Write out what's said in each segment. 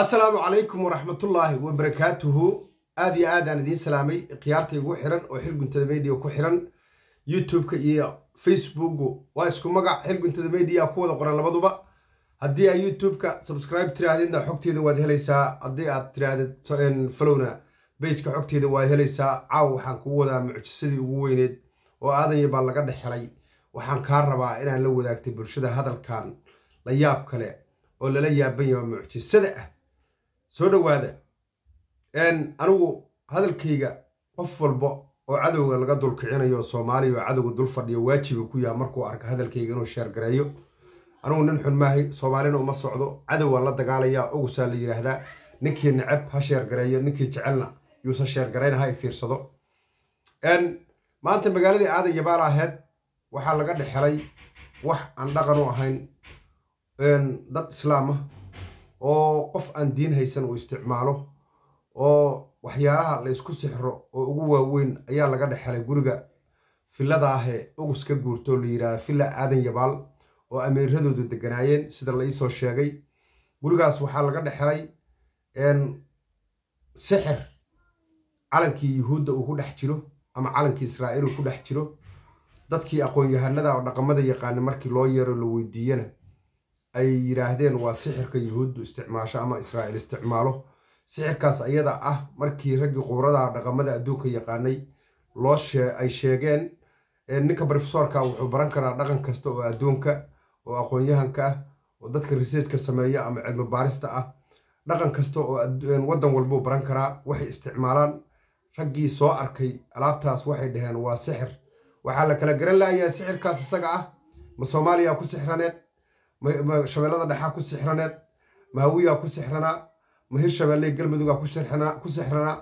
asalaamu calaykum waraxmatullaahi wabarakaatuhu aad iyo aad aan idiin salaamay khiyaarta igu xiran oo xilguntada mediya ku xiran youtube-ka iyo facebooku waa isku magac xilguntada mediya ku wada qoran labaduba haddii aa youtube-ka subscribe tiraahdeedna xogteeda waad helaysaa haddii aad tiraahdeed falowna bejka xogteeda waad helaysaa caaw waxaan kuu wadaa mucjisadii ugu weyneed oo aadanya baa laga dhex helay waxaan kaa rabaa inaan la wadaagtay bulshada hadalkan la yaab kale oo lala yaaban yaho mucjisada ah soo dhowaada anigu hadalkayga qof walba oo cadowga laga dulkicinayo soomaaliya oo cadowga dul fadhiyo waajiba ku yaha markuu arka hadalkayga inuu sheergareeyo anigu nin xun maahay soomaalina uma socdo cadow la dagaalayaa ogusaa la yidhaahdaa ninkii neceb ha sheergareeyo ninkii jecelna yuusa sheergarayna ha fiirsado maanta magaaladii aada yabaal aheyd waxaa laga dhexelay wax aan dhaqan u ahayn dad islaam ah oo qof aan diin haysan uu isticmaalo oo waxyaalaha laysku sixro oo ugu waaweyn ayaa laga dhexelay guriga filada ahee ugus ka guurto la yidhaahda villa aadan yabaal oo ameeradoodu deganaayeen sida laiisoo sheegay gurigaas waxaa laga dhexelay sixir calankii yuhuudda uu ku dhex jiro ama calankii israa'iil uu ku dhex jiro dadkii aqoon-yahanada oo dhaqamada yaqaana markii loo yeero la weydiiyana ay yidhaahdeen waa sixirka yuhuuddu isticmaasho ama israa'iil isticmaalo sixirkaas ayada ah markii raggii qubrada dhaqamada adduunka yaqaanay loo ay sheegeen ninka brofesorka wuxuu baran karaa dhaqan kasta oo adduunka oo aqoon-yahanka ah oo dadka researchka sameeya ama cilmi baarista ah dhaqan kasta oo waddan walbuu baran karaa waxay isticmaalaan raggii soo arkay alaabtaas waxay dhaheen waa sixir waxaa la kala garan laayahay sixirkaas isaga ah ma soomaaliya ku sixraneed ma shabeellada dhexaa ku sixraneed maawiyaa ku sixranaa ma hirshabeelle galmudugaa ku sixranaa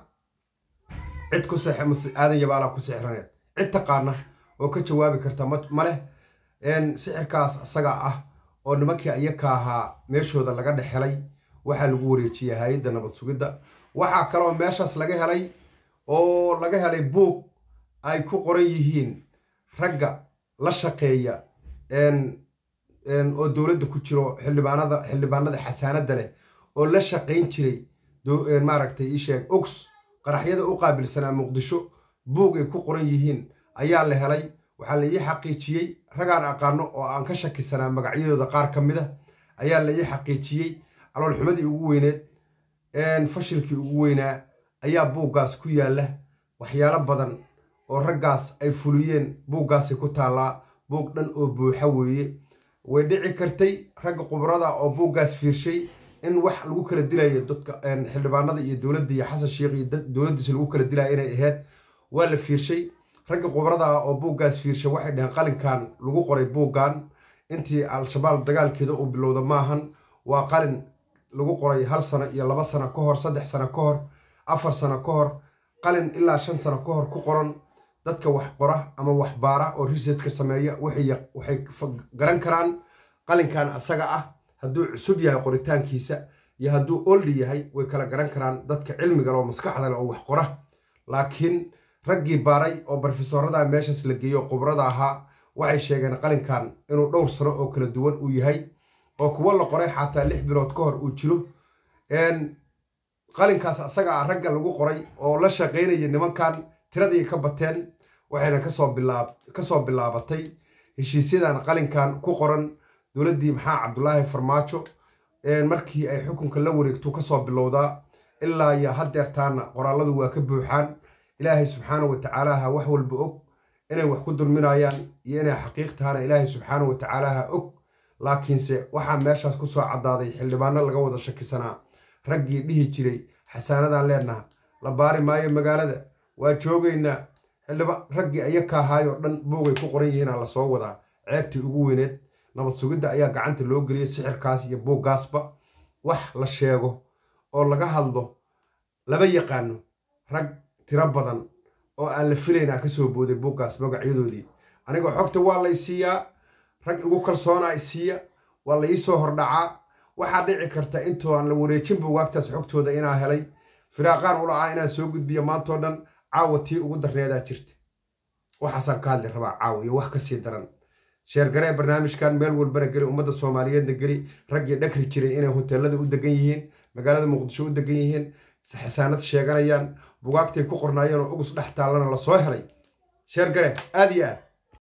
cid ku aadan yabaalaa ku sixraneed cid taqaana oo ka jawaabi karta maleh leh sixirkaas isagaa ah oo nimankii iyaka ahaa meeshooda laga dhex helay waxaa lagu wareejiyay hay-adda nabad sugidda waxaa kaloo meeshaas laga helay oo laga helay buug ay ku qoran yihiin ragga la shaqeeya oo dowladda ku jiro xildhibaanada xildhibaanada xasaanada leh oo la shaqayn jiray maaragtay isheeg ogs qaraxyada u qaabilsanaa muqdisho buug ay ku qoran yihiin ayaa la helay waxaa la ii xaqiijiyey ragaan aqaano oo aan ka shakisanaa magacyadooda qaar ka mid a ah, ayaa la ii xaqiijiyey caloolxumadii ugu weyneed fashilkii ugu weynaa ayaa buuggaas ku yaalla waxyaalo badan oo raggaas ay fuliyeen buuggaasay ku taallaa buug dhan oo buuxa weeye way dhici kartay ragga khubrada oo buuggaas fiirshay in wax lagu kala dilayo dadka xildhibaanada iyo dowladda iyo xasan sheikh iyo dowladdiisa lagu kala dilayo inay ahayd waa la fiirshay ragga khubrada ah oo buuggaas fiirshay waxay dhaheen qalinkan lagu qoray buuggan intii al-shabaab dagaalkeeda uu bilowda maahan waa qalin lagu qoray hal sano iyo laba sano ka hor saddex sano ka hor afar sano ka hor qalin ilaa shan sano ka hor ku qoran dadka wax qora ama wax baara oo researchka sameeya waxay garan karaan qalinkan asaga ah hadduu cusub yahay qoritaankiisa iyo hadduu oldi yahay way kala garan karaan dadka cilmiga loo maskaxda leh oo wax qora laakiin raggii baaray oo barofesorada meeshaas la geeyo khubrada ahaa waxay sheegeen qalinkan inuu dhowr sano oo kala duwan uu yahay oo kuwo la qoray xataa lix bilood ka hor uu jiro qalinkaas asaga ah ragga lagu qoray oo la shaqaynaya nimankan tiradii ka bateen waxayna kasoo bilaabatay heshiisyadan qalinkan ku qoran dowladdii maxaa cabdulaahi farmaajo markii ay xukunka la wareegto kasoo bilowdaa ilaa iyo hadeertaana qoraalladu waa ka buuxaan ilaahay subxaana wa tacaalaha wax walba og inay wax ku dulminayaan iyo inay xaqiiq ilaahay subxaana wa tacaalaha og laakiinse waxaa meeshaas ku soo caddaaday xildhibaano laga wada shakisanaa raggii dhihi jiray xasaanadan leenaha la baari maayo magaalada waa joogaynaa xildhiba raggii ayaka ahaayoo dhan buugay ku qoran yihiina la soo wadaa ceebtii ugu weyneed nabad sugidda ayaa gacanta loo geliyay sixirkaas iyo buuggaasba wax la sheego oo laga hadlo laba yaqaano rag tiro badan oo aan la filayn a ka soo booday buuggaas magacyadoodii aniga xogta waa laysiiyaa rag igu kalsoonaa isiiya waa la ii hordhacaa waxaa dhici karta intuu aan la wareejin buugaagtaas xogtooda inaa helay firaaqaan u la'aa inaan soo gudbiyo maantoo dhan caawa tii ugu darneedaa jirta waxaasaan ka hadli rabaa caawa iyo wax kasii daran sheergaree barnaamijkan meel walbana geli ummadda soomaaliyeedna geli raggii dhakri jiray inay hoteelada u degan yihiin magaalada muqdisho u degan yihiin xisaanad sheeganayaan bugaagtay ku qornaayeen oo ugus dhex taallana la soo helay sheergare aad iyo aad